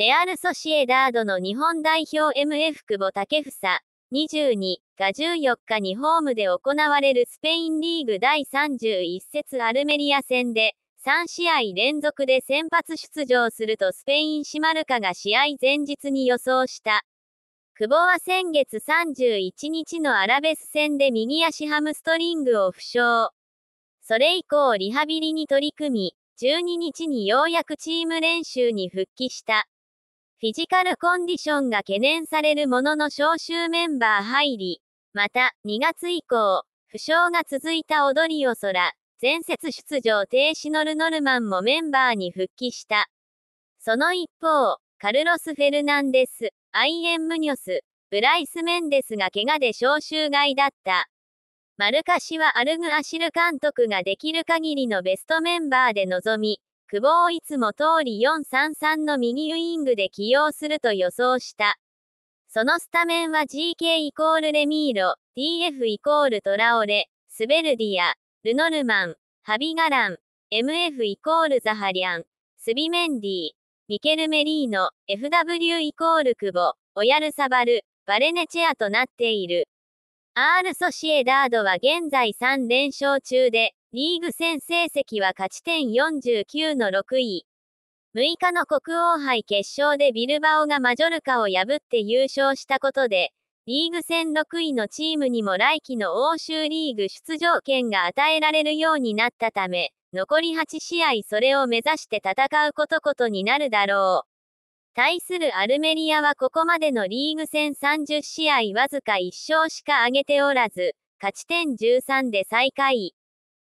レアル・ソシエダードの日本代表 MF 久保建英22が14日にホームで行われるスペインリーグ第31節アルメリア戦で3試合連続で先発出場するとスペインシマルカが試合前日に予想した久保は先月31日のアラベス戦で右足ハムストリングを負傷。それ以降リハビリに取り組み、12日にようやくチーム練習に復帰した。フィジカルコンディションが懸念されるものの招集メンバー入り、また、2月以降、負傷が続いた踊りを空、前節出場停止のルノルマンもメンバーに復帰した。その一方、カルロス・フェルナンデス、アイエン・ムニョス、ブライス・メンデスが怪我で招集外だった。マルカシはアルグ・アシル監督ができる限りのベストメンバーで臨み、久保をいつも通り433の右ウイングで起用すると予想した。そのスタメンは GK イコールレミーロ、DF イコールトラオレ、スベルディア、ルノルマン、ハビガラン、MF イコールザハリャン、スビメンディ、ミケルメリーノ、FW イコール久保、オヤルサバル、バレネチェアとなっている。ルソシエダードは現在3連勝中で、リーグ戦成績は勝ち点49の6位。6日の国王杯決勝でビルバオがマジョルカを破って優勝したことで、リーグ戦6位のチームにも来季の欧州リーグ出場権が与えられるようになったため、残り8試合それを目指して戦うことことになるだろう。対するアルメリアはここまでのリーグ戦30試合わずか1勝しか挙げておらず、勝ち点13で最下位。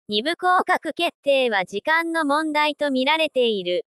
二部降格決定は時間の問題とみられている。